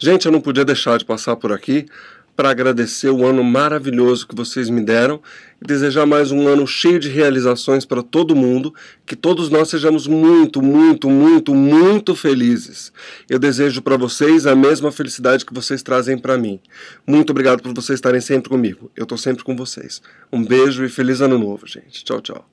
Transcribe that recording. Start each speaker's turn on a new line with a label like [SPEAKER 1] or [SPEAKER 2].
[SPEAKER 1] Gente, eu não podia deixar de passar por aqui para agradecer o ano maravilhoso que vocês me deram e desejar mais um ano cheio de realizações para todo mundo, que todos nós sejamos muito, muito, muito, muito felizes. Eu desejo para vocês a mesma felicidade que vocês trazem para mim. Muito obrigado por vocês estarem sempre comigo. Eu estou sempre com vocês. Um beijo e feliz ano novo, gente. Tchau, tchau.